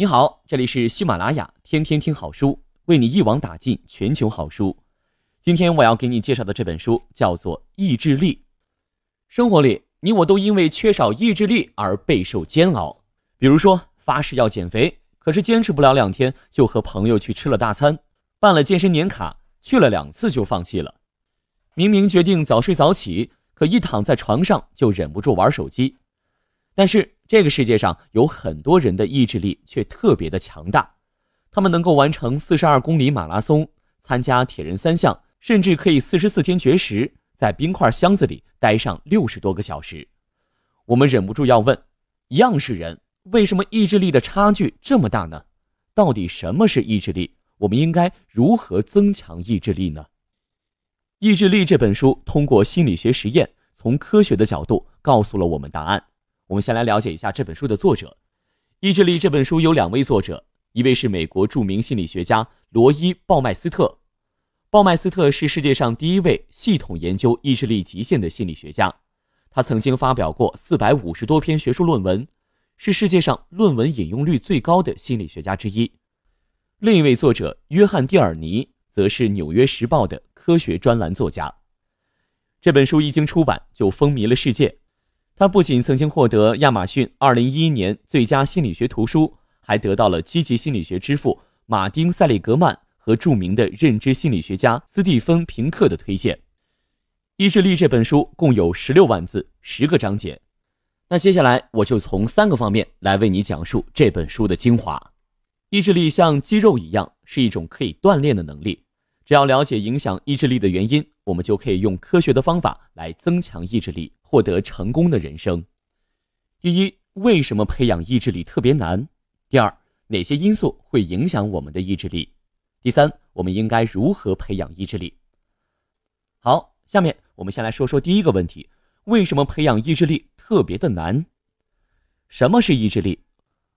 你好，这里是喜马拉雅，天天听好书，为你一网打尽全球好书。今天我要给你介绍的这本书叫做《意志力》。生活里，你我都因为缺少意志力而备受煎熬。比如说，发誓要减肥，可是坚持不了两天就和朋友去吃了大餐；办了健身年卡，去了两次就放弃了。明明决定早睡早起，可一躺在床上就忍不住玩手机。但是这个世界上有很多人的意志力却特别的强大，他们能够完成四十二公里马拉松，参加铁人三项，甚至可以四十四天绝食，在冰块箱子里待上六十多个小时。我们忍不住要问：，一样是人，为什么意志力的差距这么大呢？到底什么是意志力？我们应该如何增强意志力呢？《意志力》这本书通过心理学实验，从科学的角度告诉了我们答案。我们先来了解一下这本书的作者，《意志力》这本书有两位作者，一位是美国著名心理学家罗伊·鲍麦斯特，鲍麦斯特是世界上第一位系统研究意志力极限的心理学家，他曾经发表过四百五十多篇学术论文，是世界上论文引用率最高的心理学家之一。另一位作者约翰·蒂尔尼则是《纽约时报》的科学专栏作家。这本书一经出版就风靡了世界。他不仅曾经获得亚马逊二零一一年最佳心理学图书，还得到了积极心理学之父马丁·塞利格曼和著名的认知心理学家斯蒂芬·平克的推荐。《意志力》这本书共有十六万字，十个章节。那接下来我就从三个方面来为你讲述这本书的精华。意志力像肌肉一样，是一种可以锻炼的能力。只要了解影响意志力的原因，我们就可以用科学的方法来增强意志力，获得成功的人生。第一，为什么培养意志力特别难？第二，哪些因素会影响我们的意志力？第三，我们应该如何培养意志力？好，下面我们先来说说第一个问题：为什么培养意志力特别的难？什么是意志力？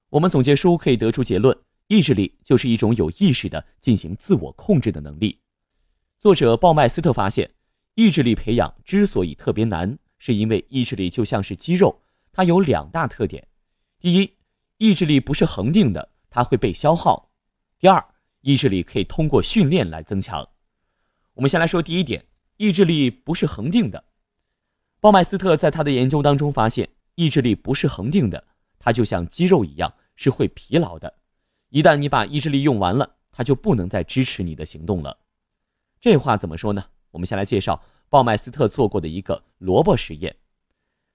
我们总结书可以得出结论：意志力就是一种有意识的进行自我控制的能力。作者鲍麦斯特发现，意志力培养之所以特别难，是因为意志力就像是肌肉，它有两大特点：第一，意志力不是恒定的，它会被消耗；第二，意志力可以通过训练来增强。我们先来说第一点，意志力不是恒定的。鲍麦斯特在他的研究当中发现，意志力不是恒定的，它就像肌肉一样，是会疲劳的。一旦你把意志力用完了，它就不能再支持你的行动了。这话怎么说呢？我们先来介绍鲍麦斯特做过的一个萝卜实验。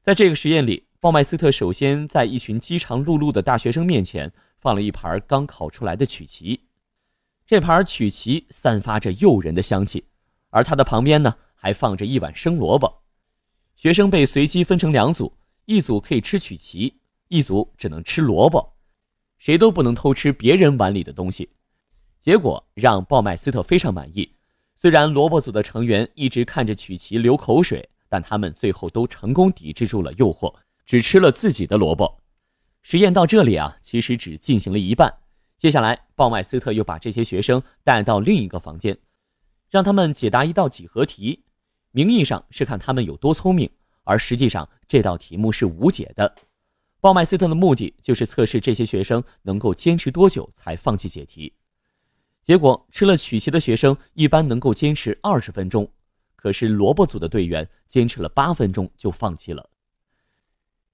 在这个实验里，鲍麦斯特首先在一群饥肠辘辘的大学生面前放了一盘刚烤出来的曲奇，这盘曲奇散发着诱人的香气，而它的旁边呢还放着一碗生萝卜。学生被随机分成两组，一组可以吃曲奇，一组只能吃萝卜，谁都不能偷吃别人碗里的东西。结果让鲍麦斯特非常满意。虽然萝卜组的成员一直看着曲奇流口水，但他们最后都成功抵制住了诱惑，只吃了自己的萝卜。实验到这里啊，其实只进行了一半。接下来，鲍麦斯特又把这些学生带到另一个房间，让他们解答一道几何题，名义上是看他们有多聪明，而实际上这道题目是无解的。鲍麦斯特的目的就是测试这些学生能够坚持多久才放弃解题。结果吃了曲奇的学生一般能够坚持二十分钟，可是萝卜组的队员坚持了八分钟就放弃了。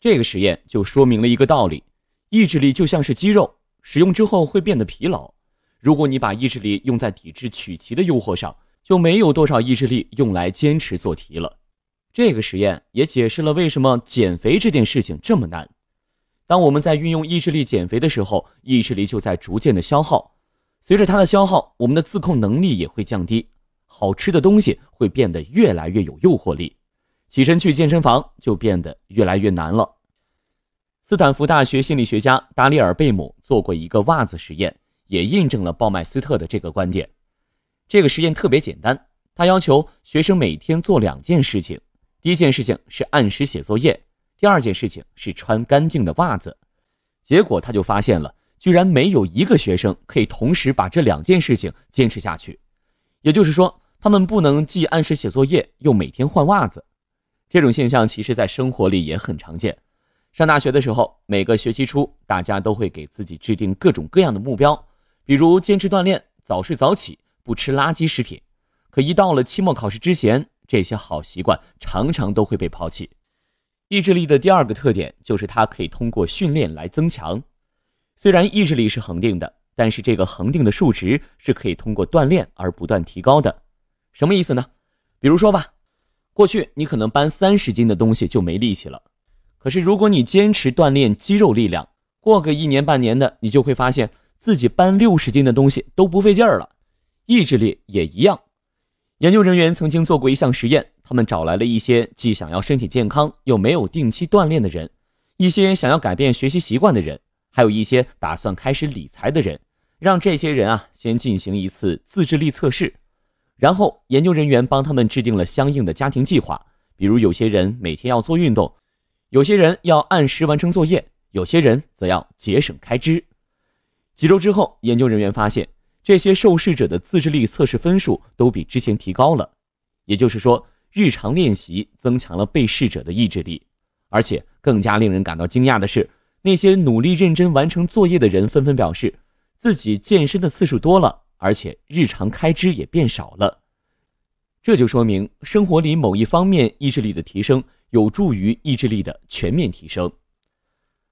这个实验就说明了一个道理：意志力就像是肌肉，使用之后会变得疲劳。如果你把意志力用在抵制曲奇的诱惑上，就没有多少意志力用来坚持做题了。这个实验也解释了为什么减肥这件事情这么难。当我们在运用意志力减肥的时候，意志力就在逐渐的消耗。随着它的消耗，我们的自控能力也会降低，好吃的东西会变得越来越有诱惑力，起身去健身房就变得越来越难了。斯坦福大学心理学家达里尔·贝姆做过一个袜子实验，也印证了鲍麦斯特的这个观点。这个实验特别简单，他要求学生每天做两件事情：第一件事情是按时写作业，第二件事情是穿干净的袜子。结果他就发现了。居然没有一个学生可以同时把这两件事情坚持下去，也就是说，他们不能既按时写作业又每天换袜子。这种现象其实，在生活里也很常见。上大学的时候，每个学期初，大家都会给自己制定各种各样的目标，比如坚持锻炼、早睡早起、不吃垃圾食品。可一到了期末考试之前，这些好习惯常常都会被抛弃。意志力的第二个特点就是，它可以通过训练来增强。虽然意志力是恒定的，但是这个恒定的数值是可以通过锻炼而不断提高的。什么意思呢？比如说吧，过去你可能搬三十斤的东西就没力气了，可是如果你坚持锻炼肌肉力量，过个一年半年的，你就会发现自己搬六十斤的东西都不费劲儿了。意志力也一样。研究人员曾经做过一项实验，他们找来了一些既想要身体健康又没有定期锻炼的人，一些想要改变学习习惯的人。还有一些打算开始理财的人，让这些人啊先进行一次自制力测试，然后研究人员帮他们制定了相应的家庭计划，比如有些人每天要做运动，有些人要按时完成作业，有些人则要节省开支。几周之后，研究人员发现这些受试者的自制力测试分数都比之前提高了，也就是说，日常练习增强了被试者的意志力。而且更加令人感到惊讶的是。那些努力认真完成作业的人纷纷表示，自己健身的次数多了，而且日常开支也变少了。这就说明，生活里某一方面意志力的提升，有助于意志力的全面提升。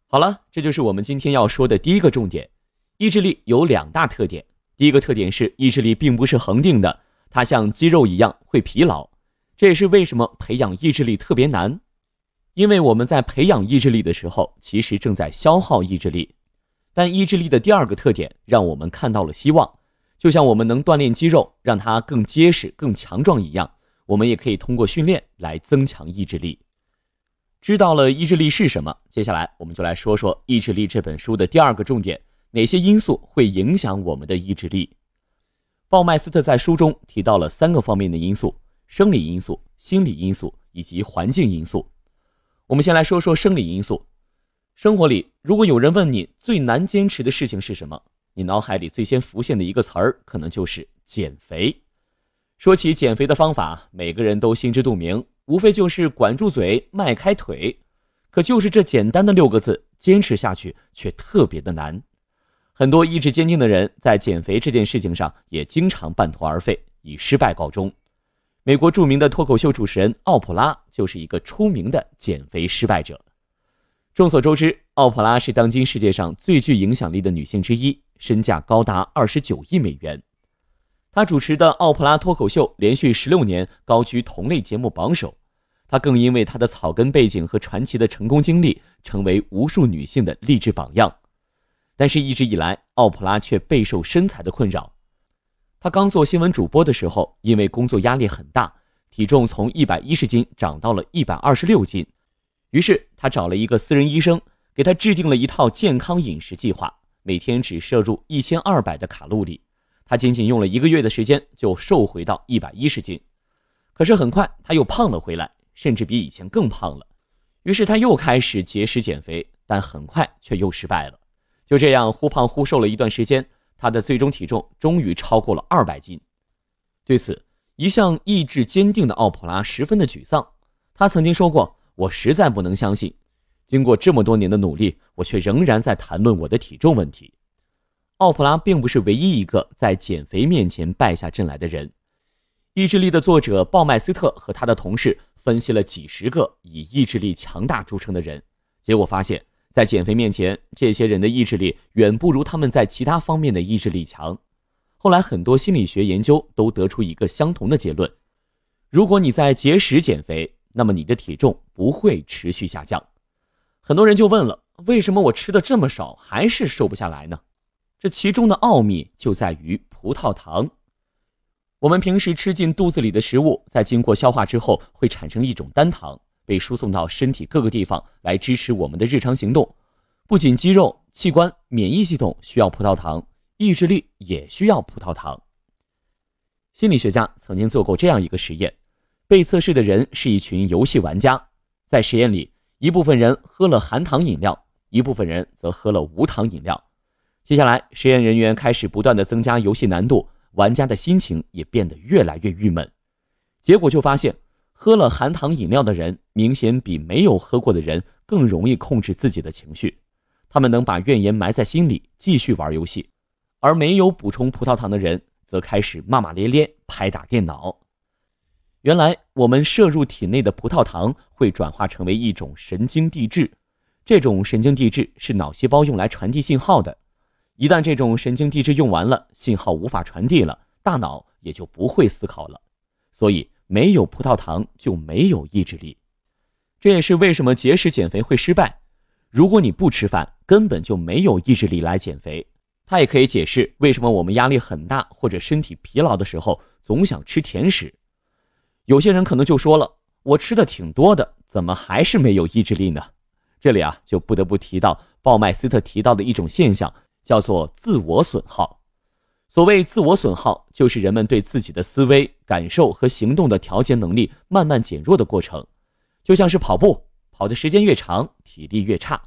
好了，这就是我们今天要说的第一个重点：意志力有两大特点。第一个特点是，意志力并不是恒定的，它像肌肉一样会疲劳。这也是为什么培养意志力特别难。因为我们在培养意志力的时候，其实正在消耗意志力。但意志力的第二个特点，让我们看到了希望。就像我们能锻炼肌肉，让它更结实、更强壮一样，我们也可以通过训练来增强意志力。知道了意志力是什么，接下来我们就来说说《意志力》这本书的第二个重点：哪些因素会影响我们的意志力？鲍麦斯特在书中提到了三个方面的因素：生理因素、心理因素以及环境因素。我们先来说说生理因素。生活里，如果有人问你最难坚持的事情是什么，你脑海里最先浮现的一个词儿，可能就是减肥。说起减肥的方法，每个人都心知肚明，无非就是管住嘴、迈开腿。可就是这简单的六个字，坚持下去却特别的难。很多意志坚定的人，在减肥这件事情上，也经常半途而废，以失败告终。美国著名的脱口秀主持人奥普拉就是一个出名的减肥失败者。众所周知，奥普拉是当今世界上最具影响力的女性之一，身价高达二十九亿美元。她主持的《奥普拉脱口秀》连续十六年高居同类节目榜首。她更因为她的草根背景和传奇的成功经历，成为无数女性的励志榜样。但是，一直以来，奥普拉却备受身材的困扰。他刚做新闻主播的时候，因为工作压力很大，体重从一百一十斤涨到了一百二十六斤。于是他找了一个私人医生，给他制定了一套健康饮食计划，每天只摄入一千二百的卡路里。他仅仅用了一个月的时间就瘦回到一百一十斤。可是很快他又胖了回来，甚至比以前更胖了。于是他又开始节食减肥，但很快却又失败了。就这样忽胖忽瘦了一段时间。他的最终体重终于超过了二百斤，对此，一向意志坚定的奥普拉十分的沮丧。他曾经说过：“我实在不能相信，经过这么多年的努力，我却仍然在谈论我的体重问题。”奥普拉并不是唯一一个在减肥面前败下阵来的人。意志力的作者鲍麦斯特和他的同事分析了几十个以意志力强大著称的人，结果发现。在减肥面前，这些人的意志力远不如他们在其他方面的意志力强。后来，很多心理学研究都得出一个相同的结论：如果你在节食减肥，那么你的体重不会持续下降。很多人就问了：为什么我吃的这么少，还是瘦不下来呢？这其中的奥秘就在于葡萄糖。我们平时吃进肚子里的食物，在经过消化之后，会产生一种单糖。被输送到身体各个地方来支持我们的日常行动，不仅肌肉、器官、免疫系统需要葡萄糖，意志力也需要葡萄糖。心理学家曾经做过这样一个实验，被测试的人是一群游戏玩家，在实验里，一部分人喝了含糖饮料，一部分人则喝了无糖饮料。接下来，实验人员开始不断的增加游戏难度，玩家的心情也变得越来越郁闷，结果就发现。喝了含糖饮料的人明显比没有喝过的人更容易控制自己的情绪，他们能把怨言埋在心里，继续玩游戏；而没有补充葡萄糖的人则开始骂骂咧咧、拍打电脑。原来，我们摄入体内的葡萄糖会转化成为一种神经递质，这种神经递质是脑细胞用来传递信号的。一旦这种神经递质用完了，信号无法传递了，大脑也就不会思考了。所以。没有葡萄糖就没有意志力，这也是为什么节食减肥会失败。如果你不吃饭，根本就没有意志力来减肥。它也可以解释为什么我们压力很大或者身体疲劳的时候，总想吃甜食。有些人可能就说了，我吃的挺多的，怎么还是没有意志力呢？这里啊，就不得不提到鲍麦斯特提到的一种现象，叫做自我损耗。所谓自我损耗，就是人们对自己的思维、感受和行动的调节能力慢慢减弱的过程，就像是跑步，跑的时间越长，体力越差。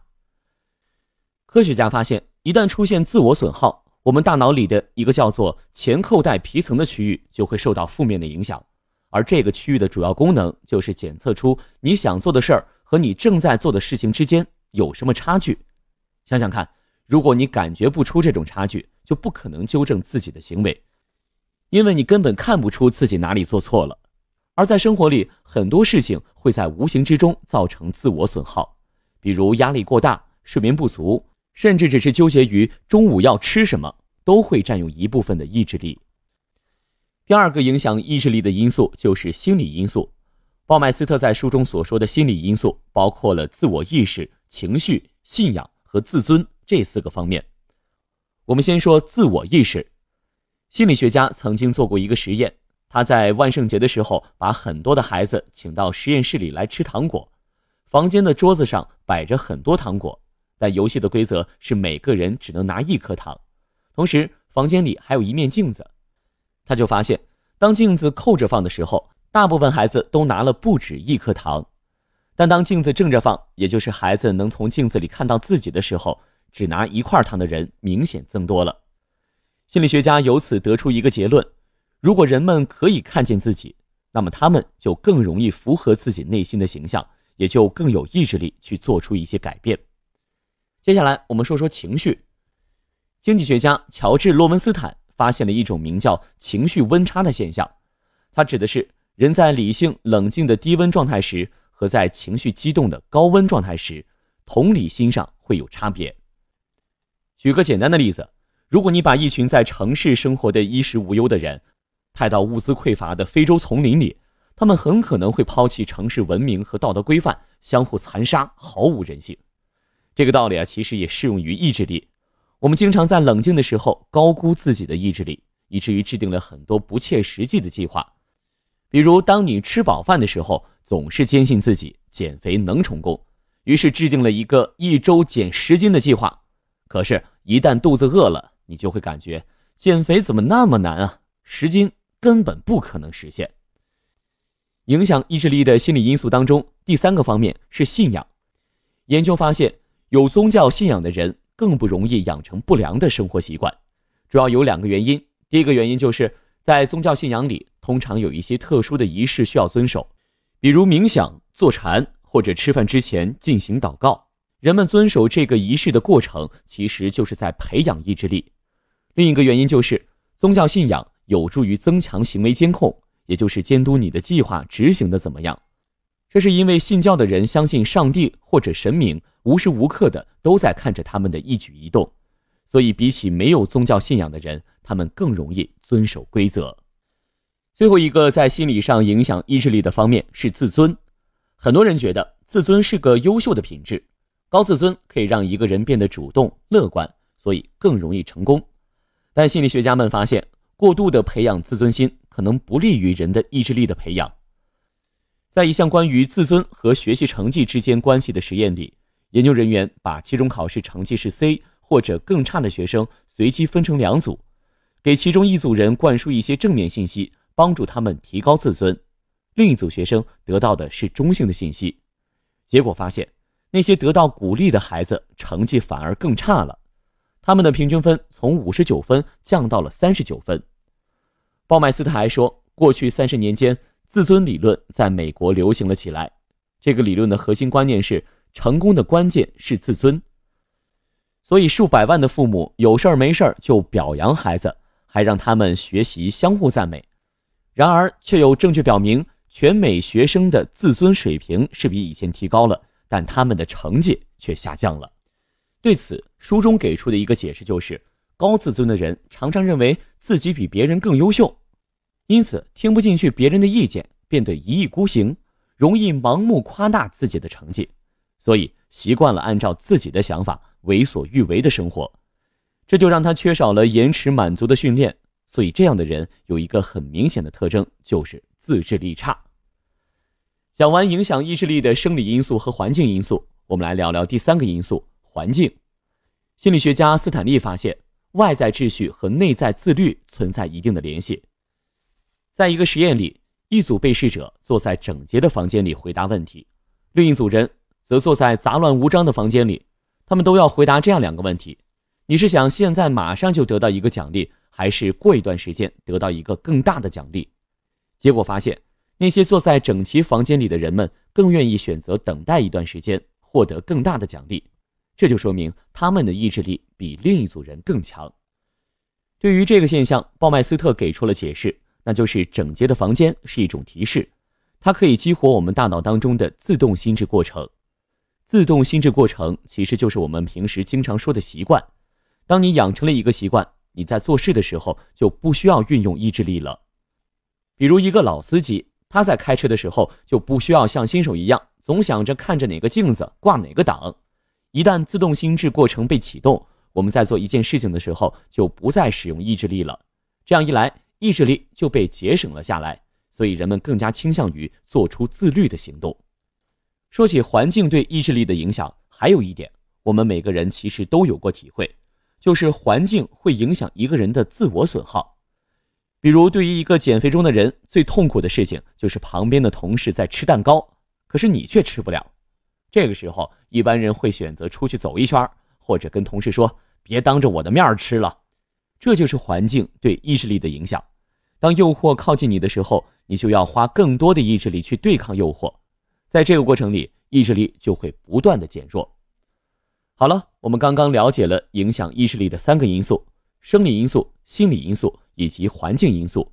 科学家发现，一旦出现自我损耗，我们大脑里的一个叫做前扣带皮层的区域就会受到负面的影响，而这个区域的主要功能就是检测出你想做的事儿和你正在做的事情之间有什么差距。想想看，如果你感觉不出这种差距，就不可能纠正自己的行为，因为你根本看不出自己哪里做错了。而在生活里，很多事情会在无形之中造成自我损耗，比如压力过大、睡眠不足，甚至只是纠结于中午要吃什么，都会占用一部分的意志力。第二个影响意志力的因素就是心理因素。鲍麦斯特在书中所说的心理因素，包括了自我意识、情绪、信仰和自尊这四个方面。我们先说自我意识。心理学家曾经做过一个实验，他在万圣节的时候把很多的孩子请到实验室里来吃糖果。房间的桌子上摆着很多糖果，但游戏的规则是每个人只能拿一颗糖。同时，房间里还有一面镜子。他就发现，当镜子扣着放的时候，大部分孩子都拿了不止一颗糖。但当镜子正着放，也就是孩子能从镜子里看到自己的时候，只拿一块糖的人明显增多了，心理学家由此得出一个结论：如果人们可以看见自己，那么他们就更容易符合自己内心的形象，也就更有意志力去做出一些改变。接下来我们说说情绪。经济学家乔治·洛文斯坦发现了一种名叫“情绪温差”的现象，它指的是人在理性冷静的低温状态时，和在情绪激动的高温状态时，同理心上会有差别。举个简单的例子，如果你把一群在城市生活的衣食无忧的人派到物资匮乏的非洲丛林里，他们很可能会抛弃城市文明和道德规范，相互残杀，毫无人性。这个道理啊，其实也适用于意志力。我们经常在冷静的时候高估自己的意志力，以至于制定了很多不切实际的计划。比如，当你吃饱饭的时候，总是坚信自己减肥能成功，于是制定了一个一周减十斤的计划。可是，一旦肚子饿了，你就会感觉减肥怎么那么难啊？十斤根本不可能实现。影响意志力的心理因素当中，第三个方面是信仰。研究发现，有宗教信仰的人更不容易养成不良的生活习惯，主要有两个原因。第一个原因就是在宗教信仰里，通常有一些特殊的仪式需要遵守，比如冥想、坐禅或者吃饭之前进行祷告。人们遵守这个仪式的过程，其实就是在培养意志力。另一个原因就是，宗教信仰有助于增强行为监控，也就是监督你的计划执行的怎么样。这是因为信教的人相信上帝或者神明无时无刻的都在看着他们的一举一动，所以比起没有宗教信仰的人，他们更容易遵守规则。最后一个在心理上影响意志力的方面是自尊。很多人觉得自尊是个优秀的品质。高自尊可以让一个人变得主动、乐观，所以更容易成功。但心理学家们发现，过度的培养自尊心可能不利于人的意志力的培养。在一项关于自尊和学习成绩之间关系的实验里，研究人员把期中考试成绩是 C 或者更差的学生随机分成两组，给其中一组人灌输一些正面信息，帮助他们提高自尊；另一组学生得到的是中性的信息。结果发现。那些得到鼓励的孩子成绩反而更差了，他们的平均分从五十九分降到了三十九分。鲍麦斯特还说，过去三十年间，自尊理论在美国流行了起来。这个理论的核心观念是，成功的关键是自尊。所以，数百万的父母有事儿没事儿就表扬孩子，还让他们学习相互赞美。然而，却有证据表明，全美学生的自尊水平是比以前提高了。但他们的成绩却下降了。对此，书中给出的一个解释就是：高自尊的人常常认为自己比别人更优秀，因此听不进去别人的意见，变得一意孤行，容易盲目夸大自己的成绩，所以习惯了按照自己的想法为所欲为的生活。这就让他缺少了延迟满足的训练，所以这样的人有一个很明显的特征，就是自制力差。讲完影响意志力的生理因素和环境因素，我们来聊聊第三个因素——环境。心理学家斯坦利发现，外在秩序和内在自律存在一定的联系。在一个实验里，一组被试者坐在整洁的房间里回答问题，另一组人则坐在杂乱无章的房间里。他们都要回答这样两个问题：你是想现在马上就得到一个奖励，还是过一段时间得到一个更大的奖励？结果发现。那些坐在整齐房间里的人们更愿意选择等待一段时间，获得更大的奖励，这就说明他们的意志力比另一组人更强。对于这个现象，鲍麦斯特给出了解释，那就是整洁的房间是一种提示，它可以激活我们大脑当中的自动心智过程。自动心智过程其实就是我们平时经常说的习惯。当你养成了一个习惯，你在做事的时候就不需要运用意志力了。比如一个老司机。他在开车的时候就不需要像新手一样总想着看着哪个镜子挂哪个档，一旦自动心智过程被启动，我们在做一件事情的时候就不再使用意志力了，这样一来意志力就被节省了下来，所以人们更加倾向于做出自律的行动。说起环境对意志力的影响，还有一点我们每个人其实都有过体会，就是环境会影响一个人的自我损耗。比如，对于一个减肥中的人，最痛苦的事情就是旁边的同事在吃蛋糕，可是你却吃不了。这个时候，一般人会选择出去走一圈，或者跟同事说“别当着我的面吃了”。这就是环境对意志力的影响。当诱惑靠近你的时候，你就要花更多的意志力去对抗诱惑，在这个过程里，意志力就会不断的减弱。好了，我们刚刚了解了影响意志力的三个因素。生理因素、心理因素以及环境因素。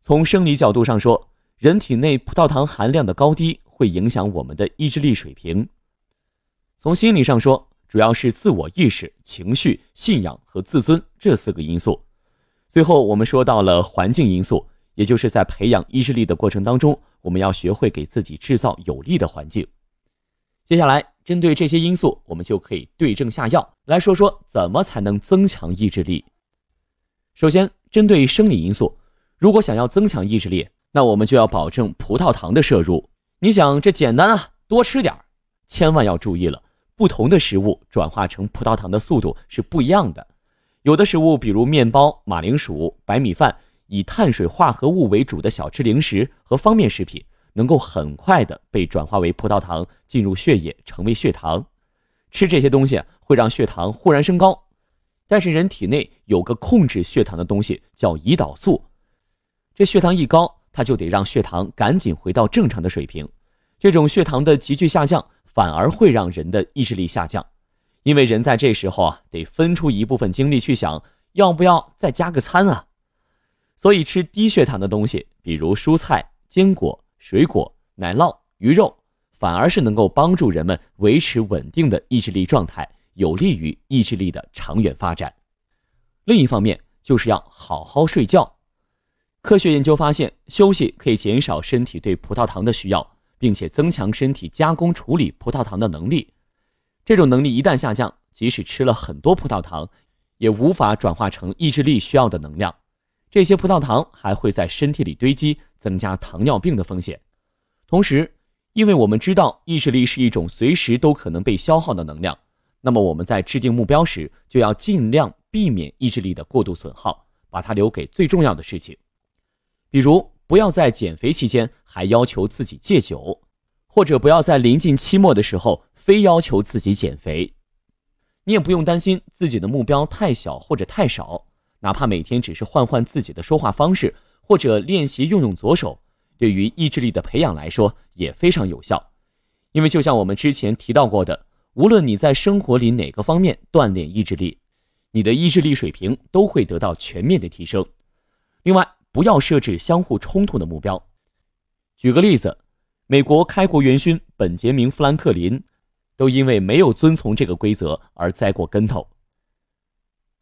从生理角度上说，人体内葡萄糖含量的高低会影响我们的意志力水平。从心理上说，主要是自我意识、情绪、信仰和自尊这四个因素。最后，我们说到了环境因素，也就是在培养意志力的过程当中，我们要学会给自己制造有利的环境。接下来，针对这些因素，我们就可以对症下药来说说怎么才能增强意志力。首先，针对生理因素，如果想要增强意志力，那我们就要保证葡萄糖的摄入。你想，这简单啊，多吃点儿。千万要注意了，不同的食物转化成葡萄糖的速度是不一样的。有的食物，比如面包、马铃薯、白米饭，以碳水化合物为主的小吃、零食和方便食品。能够很快的被转化为葡萄糖，进入血液成为血糖。吃这些东西会让血糖忽然升高，但是人体内有个控制血糖的东西叫胰岛素。这血糖一高，它就得让血糖赶紧回到正常的水平。这种血糖的急剧下降，反而会让人的意志力下降，因为人在这时候啊，得分出一部分精力去想要不要再加个餐啊。所以吃低血糖的东西，比如蔬菜、坚果。水果、奶酪、鱼肉，反而是能够帮助人们维持稳定的意志力状态，有利于意志力的长远发展。另一方面，就是要好好睡觉。科学研究发现，休息可以减少身体对葡萄糖的需要，并且增强身体加工处理葡萄糖的能力。这种能力一旦下降，即使吃了很多葡萄糖，也无法转化成意志力需要的能量。这些葡萄糖还会在身体里堆积，增加糖尿病的风险。同时，因为我们知道意志力是一种随时都可能被消耗的能量，那么我们在制定目标时就要尽量避免意志力的过度损耗，把它留给最重要的事情。比如，不要在减肥期间还要求自己戒酒，或者不要在临近期末的时候非要求自己减肥。你也不用担心自己的目标太小或者太少。哪怕每天只是换换自己的说话方式，或者练习用用左手，对于意志力的培养来说也非常有效。因为就像我们之前提到过的，无论你在生活里哪个方面锻炼意志力，你的意志力水平都会得到全面的提升。另外，不要设置相互冲突的目标。举个例子，美国开国元勋本杰明·富兰克林，都因为没有遵从这个规则而栽过跟头。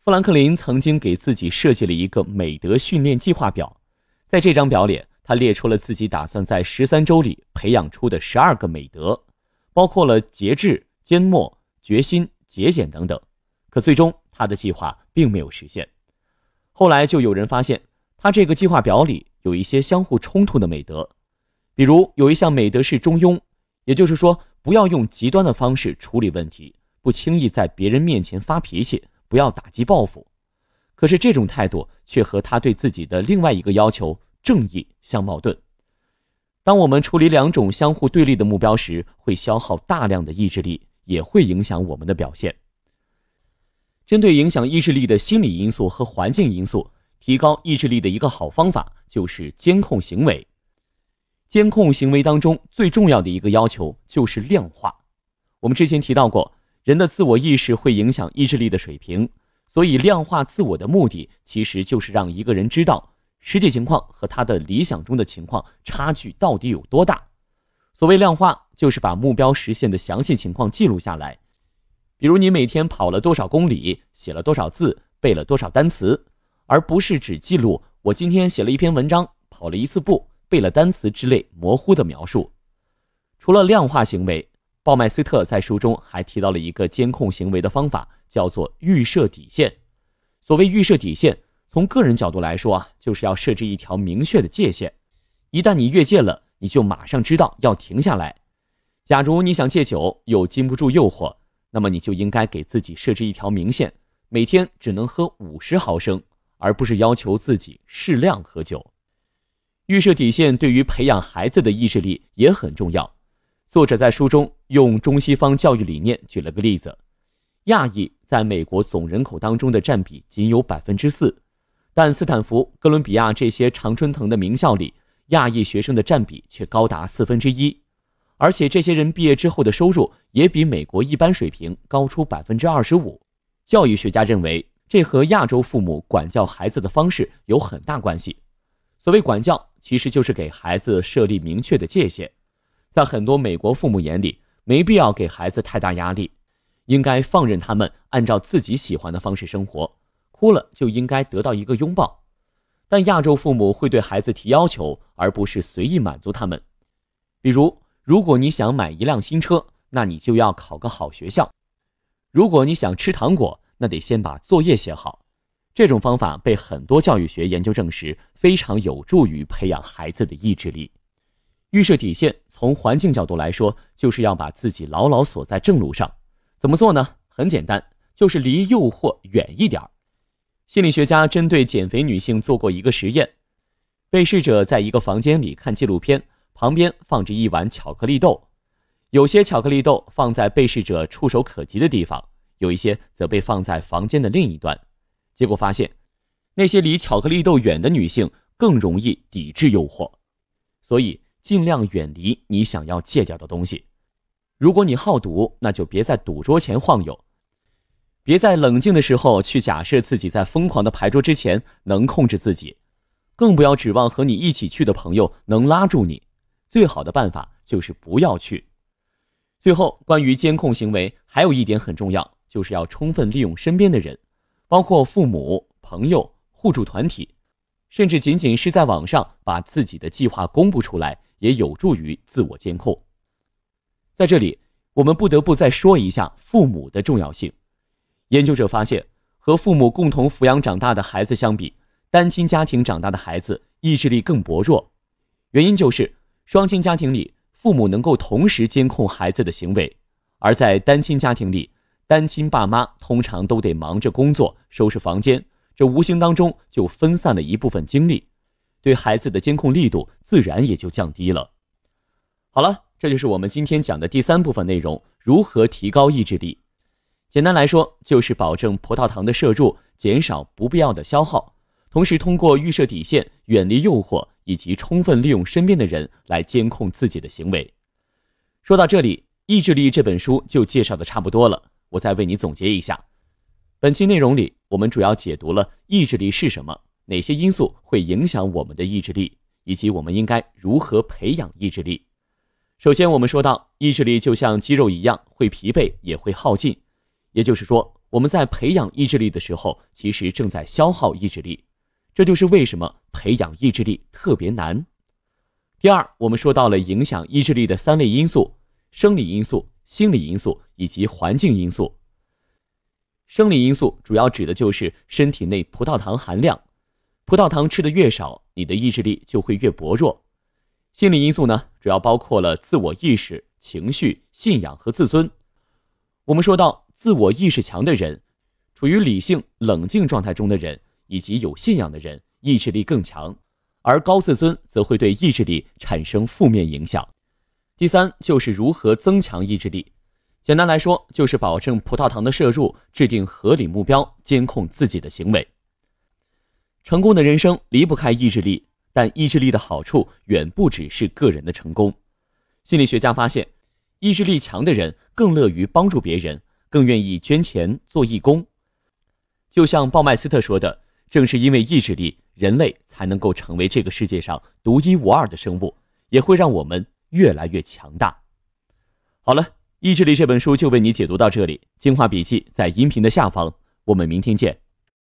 富兰克林曾经给自己设计了一个美德训练计划表，在这张表里，他列出了自己打算在十三周里培养出的十二个美德，包括了节制、缄默、决心、节俭等等。可最终，他的计划并没有实现。后来就有人发现，他这个计划表里有一些相互冲突的美德，比如有一项美德是中庸，也就是说，不要用极端的方式处理问题，不轻易在别人面前发脾气。不要打击报复，可是这种态度却和他对自己的另外一个要求——正义相矛盾。当我们处理两种相互对立的目标时，会消耗大量的意志力，也会影响我们的表现。针对影响意志力的心理因素和环境因素，提高意志力的一个好方法就是监控行为。监控行为当中最重要的一个要求就是量化。我们之前提到过。人的自我意识会影响意志力的水平，所以量化自我的目的其实就是让一个人知道实际情况和他的理想中的情况差距到底有多大。所谓量化，就是把目标实现的详细情况记录下来，比如你每天跑了多少公里，写了多少字，背了多少单词，而不是只记录我今天写了一篇文章，跑了一次步，背了单词之类模糊的描述。除了量化行为。鲍麦斯特在书中还提到了一个监控行为的方法，叫做预设底线。所谓预设底线，从个人角度来说啊，就是要设置一条明确的界限，一旦你越界了，你就马上知道要停下来。假如你想戒酒，又禁不住诱惑，那么你就应该给自己设置一条明线，每天只能喝五十毫升，而不是要求自己适量喝酒。预设底线对于培养孩子的意志力也很重要。作者在书中用中西方教育理念举了个例子：亚裔在美国总人口当中的占比仅有百分之四，但斯坦福、哥伦比亚这些常春藤的名校里，亚裔学生的占比却高达四分之一，而且这些人毕业之后的收入也比美国一般水平高出百分之二十五。教育学家认为，这和亚洲父母管教孩子的方式有很大关系。所谓管教，其实就是给孩子设立明确的界限。在很多美国父母眼里，没必要给孩子太大压力，应该放任他们按照自己喜欢的方式生活。哭了就应该得到一个拥抱，但亚洲父母会对孩子提要求，而不是随意满足他们。比如，如果你想买一辆新车，那你就要考个好学校；如果你想吃糖果，那得先把作业写好。这种方法被很多教育学研究证实，非常有助于培养孩子的意志力。预设底线，从环境角度来说，就是要把自己牢牢锁在正路上。怎么做呢？很简单，就是离诱惑远一点儿。心理学家针对减肥女性做过一个实验，被试者在一个房间里看纪录片，旁边放着一碗巧克力豆，有些巧克力豆放在被试者触手可及的地方，有一些则被放在房间的另一端。结果发现，那些离巧克力豆远的女性更容易抵制诱惑，所以。尽量远离你想要戒掉的东西。如果你好赌，那就别在赌桌前晃悠，别在冷静的时候去假设自己在疯狂的牌桌之前能控制自己，更不要指望和你一起去的朋友能拉住你。最好的办法就是不要去。最后，关于监控行为，还有一点很重要，就是要充分利用身边的人，包括父母、朋友、互助团体，甚至仅仅是在网上把自己的计划公布出来。也有助于自我监控。在这里，我们不得不再说一下父母的重要性。研究者发现，和父母共同抚养长大的孩子相比，单亲家庭长大的孩子意志力更薄弱。原因就是，双亲家庭里，父母能够同时监控孩子的行为；而在单亲家庭里，单亲爸妈通常都得忙着工作、收拾房间，这无形当中就分散了一部分精力。对孩子的监控力度自然也就降低了。好了，这就是我们今天讲的第三部分内容：如何提高意志力。简单来说，就是保证葡萄糖的摄入，减少不必要的消耗，同时通过预设底线、远离诱惑以及充分利用身边的人来监控自己的行为。说到这里，意志力这本书就介绍的差不多了。我再为你总结一下，本期内容里我们主要解读了意志力是什么。哪些因素会影响我们的意志力，以及我们应该如何培养意志力？首先，我们说到意志力就像肌肉一样，会疲惫也会耗尽。也就是说，我们在培养意志力的时候，其实正在消耗意志力。这就是为什么培养意志力特别难。第二，我们说到了影响意志力的三类因素：生理因素、心理因素以及环境因素。生理因素主要指的就是身体内葡萄糖含量。葡萄糖吃的越少，你的意志力就会越薄弱。心理因素呢，主要包括了自我意识、情绪、信仰和自尊。我们说到，自我意识强的人，处于理性冷静状态中的人，以及有信仰的人，意志力更强。而高自尊则会对意志力产生负面影响。第三，就是如何增强意志力。简单来说，就是保证葡萄糖的摄入，制定合理目标，监控自己的行为。成功的人生离不开意志力，但意志力的好处远不只是个人的成功。心理学家发现，意志力强的人更乐于帮助别人，更愿意捐钱做义工。就像鲍麦斯特说的：“正是因为意志力，人类才能够成为这个世界上独一无二的生物，也会让我们越来越强大。”好了，《意志力》这本书就为你解读到这里，精华笔记在音频的下方，我们明天见。